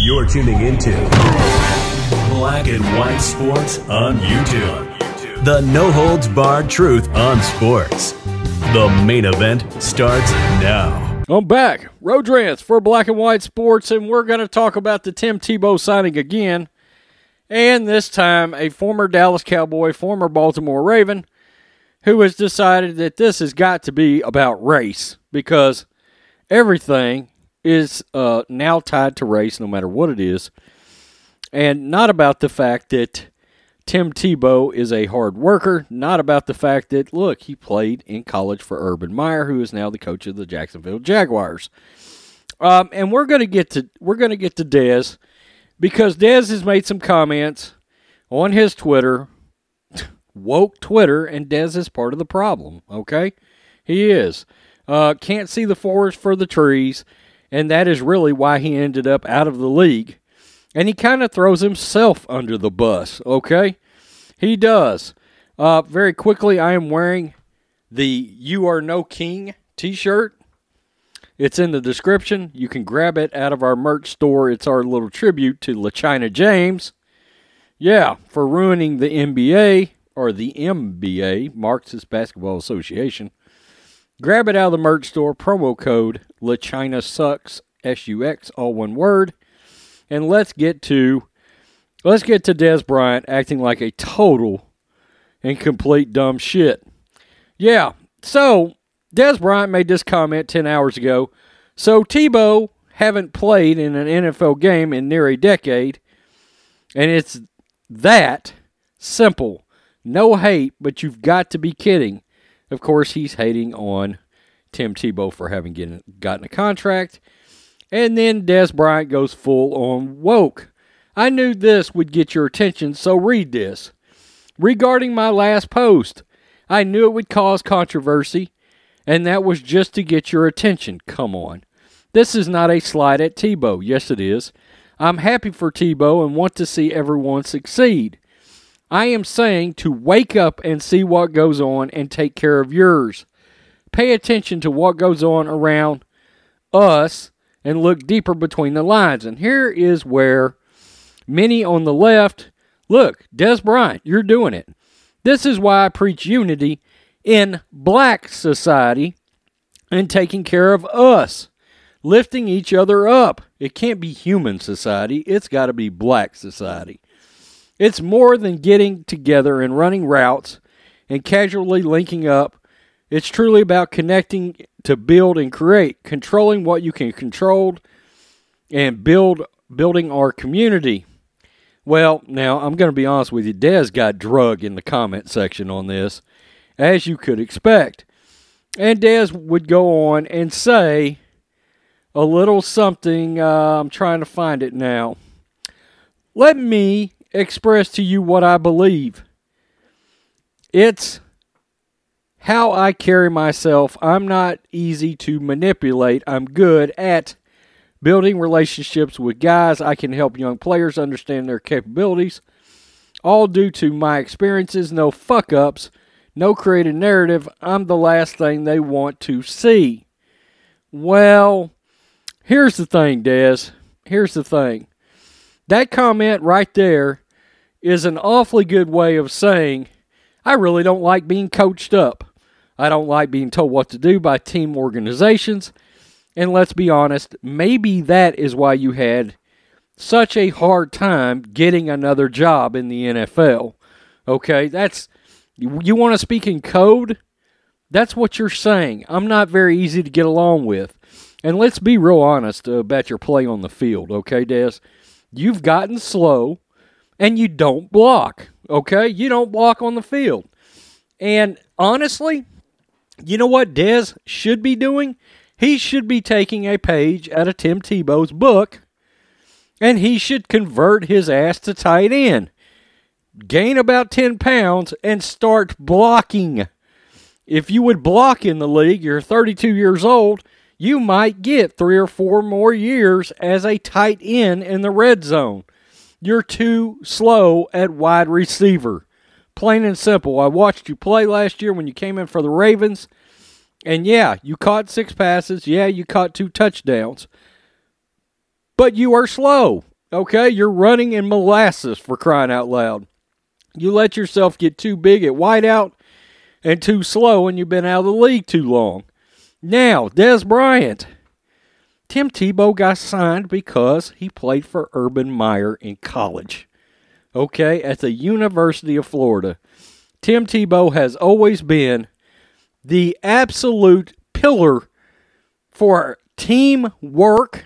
You're tuning into Black and White Sports on YouTube. The no holds barred truth on sports. The main event starts now. I'm back, Rodrance for Black and White Sports, and we're going to talk about the Tim Tebow signing again. And this time, a former Dallas Cowboy, former Baltimore Raven, who has decided that this has got to be about race because everything is uh, now tied to race, no matter what it is, and not about the fact that Tim Tebow is a hard worker, not about the fact that, look, he played in college for Urban Meyer, who is now the coach of the Jacksonville Jaguars. Um, and we're gonna get to we're gonna get to Dez because Dez has made some comments on his Twitter, woke Twitter, and Dez is part of the problem. Okay, he is. Uh, can't see the forest for the trees and that is really why he ended up out of the league. And he kind of throws himself under the bus, okay? He does. Uh, very quickly, I am wearing the You Are No King t shirt. It's in the description. You can grab it out of our merch store. It's our little tribute to LaChina James. Yeah, for ruining the NBA or the MBA, Marxist Basketball Association. Grab it out of the merch store, promo code LaChina Sucks, S U X, all one word. And let's get to let's get to Des Bryant acting like a total and complete dumb shit. Yeah. So Des Bryant made this comment ten hours ago. So Tebow haven't played in an NFL game in near a decade, and it's that simple. No hate, but you've got to be kidding. Of course, he's hating on Tim Tebow for having getting, gotten a contract. And then Des Bryant goes full on woke. I knew this would get your attention, so read this. Regarding my last post, I knew it would cause controversy, and that was just to get your attention. Come on. This is not a slide at Tebow. Yes, it is. I'm happy for Tebow and want to see everyone succeed. I am saying to wake up and see what goes on and take care of yours. Pay attention to what goes on around us and look deeper between the lines. And here is where many on the left look, Des Bryant, you're doing it. This is why I preach unity in black society and taking care of us, lifting each other up. It can't be human society, it's got to be black society. It's more than getting together and running routes and casually linking up. It's truly about connecting to build and create, controlling what you can control and build building our community. Well, now I'm going to be honest with you, Dez got drug in the comment section on this, as you could expect. And Dez would go on and say a little something. Uh, I'm trying to find it now. Let me express to you what I believe. It's how I carry myself. I'm not easy to manipulate. I'm good at building relationships with guys. I can help young players understand their capabilities, all due to my experiences, no fuck ups, no created narrative. I'm the last thing they want to see. Well, here's the thing, Des. Here's the thing. That comment right there is an awfully good way of saying, I really don't like being coached up. I don't like being told what to do by team organizations. And let's be honest, maybe that is why you had such a hard time getting another job in the NFL. Okay, that's you want to speak in code? That's what you're saying. I'm not very easy to get along with. And let's be real honest about your play on the field, okay, Des? You've gotten slow and you don't block, okay? You don't block on the field. And honestly, you know what Dez should be doing? He should be taking a page out of Tim Tebow's book and he should convert his ass to tight end. Gain about 10 pounds and start blocking. If you would block in the league, you're 32 years old you might get three or four more years as a tight end in the red zone. You're too slow at wide receiver. Plain and simple. I watched you play last year when you came in for the Ravens. And yeah, you caught six passes. Yeah, you caught two touchdowns. But you are slow. Okay? You're running in molasses for crying out loud. You let yourself get too big at wideout and too slow, and you've been out of the league too long. Now, Des Bryant. Tim Tebow got signed because he played for Urban Meyer in college. Okay, at the University of Florida. Tim Tebow has always been the absolute pillar for team work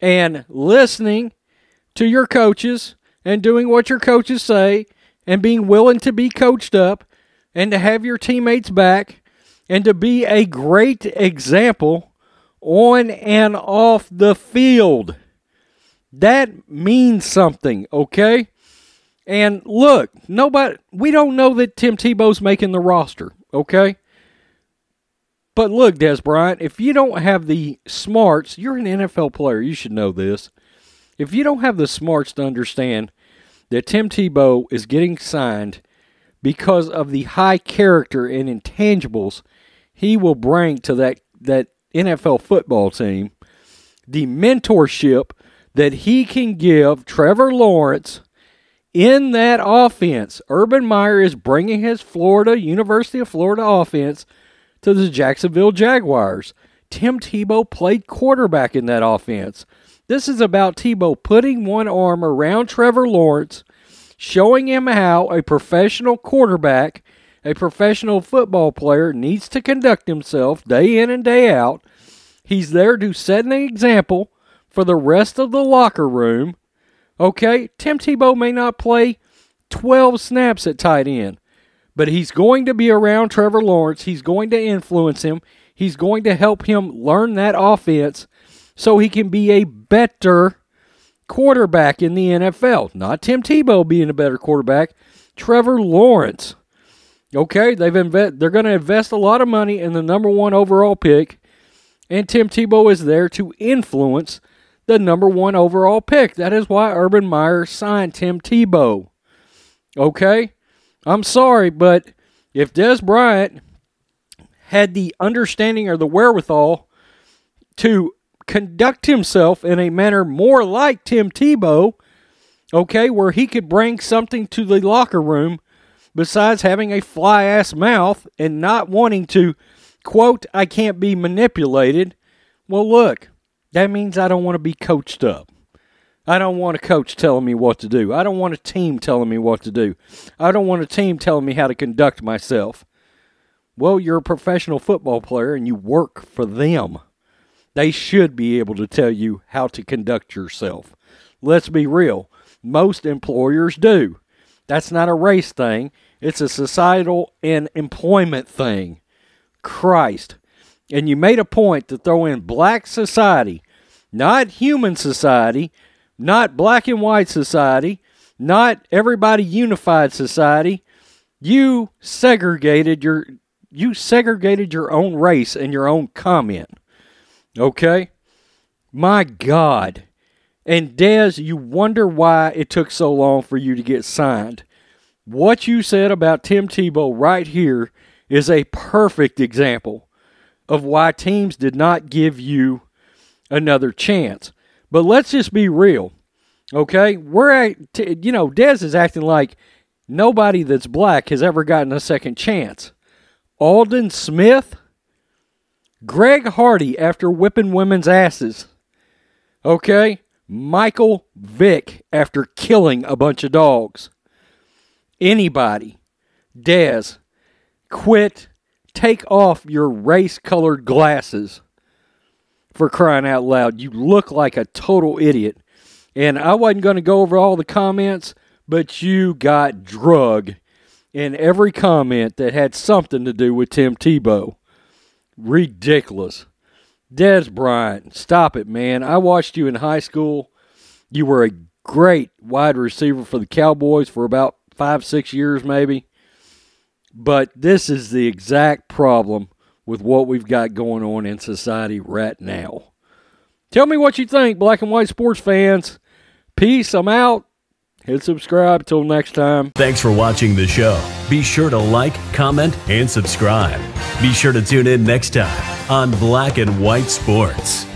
and listening to your coaches and doing what your coaches say and being willing to be coached up and to have your teammates back and to be a great example on and off the field. That means something, okay? And look, nobody we don't know that Tim Tebow's making the roster, okay? But look, Des Bryant, if you don't have the smarts, you're an NFL player, you should know this. If you don't have the smarts to understand that Tim Tebow is getting signed because of the high character and intangibles he will bring to that, that NFL football team the mentorship that he can give Trevor Lawrence in that offense. Urban Meyer is bringing his Florida, University of Florida offense to the Jacksonville Jaguars. Tim Tebow played quarterback in that offense. This is about Tebow putting one arm around Trevor Lawrence, showing him how a professional quarterback – a professional football player needs to conduct himself day in and day out. He's there to set an example for the rest of the locker room. Okay, Tim Tebow may not play 12 snaps at tight end, but he's going to be around Trevor Lawrence. He's going to influence him. He's going to help him learn that offense so he can be a better quarterback in the NFL. Not Tim Tebow being a better quarterback, Trevor Lawrence Okay, they've invest. They're going to invest a lot of money in the number one overall pick, and Tim Tebow is there to influence the number one overall pick. That is why Urban Meyer signed Tim Tebow. Okay, I'm sorry, but if Des Bryant had the understanding or the wherewithal to conduct himself in a manner more like Tim Tebow, okay, where he could bring something to the locker room besides having a fly ass mouth and not wanting to, quote, I can't be manipulated, well, look, that means I don't want to be coached up. I don't want a coach telling me what to do. I don't want a team telling me what to do. I don't want a team telling me how to conduct myself. Well, you're a professional football player and you work for them. They should be able to tell you how to conduct yourself. Let's be real, most employers do. That's not a race thing, it's a societal and employment thing. Christ. And you made a point to throw in black society, not human society, not black and white society, not everybody unified society. You segregated your you segregated your own race in your own comment. Okay? My God. And Des, you wonder why it took so long for you to get signed. What you said about Tim Tebow right here is a perfect example of why teams did not give you another chance. But let's just be real, okay? We're at, you know, Des is acting like nobody that's black has ever gotten a second chance. Alden Smith, Greg Hardy after whipping women's asses, okay? Michael Vick after killing a bunch of dogs. Anybody, Dez, quit. Take off your race colored glasses for crying out loud. You look like a total idiot. And I wasn't going to go over all the comments, but you got drug in every comment that had something to do with Tim Tebow. Ridiculous. Des Bryant, stop it, man. I watched you in high school. You were a great wide receiver for the Cowboys for about five, six years, maybe. But this is the exact problem with what we've got going on in society right now. Tell me what you think, black and white sports fans. Peace. I'm out. Hit subscribe. Till next time. Thanks for watching the show. Be sure to like, comment, and subscribe. Be sure to tune in next time on Black and White Sports.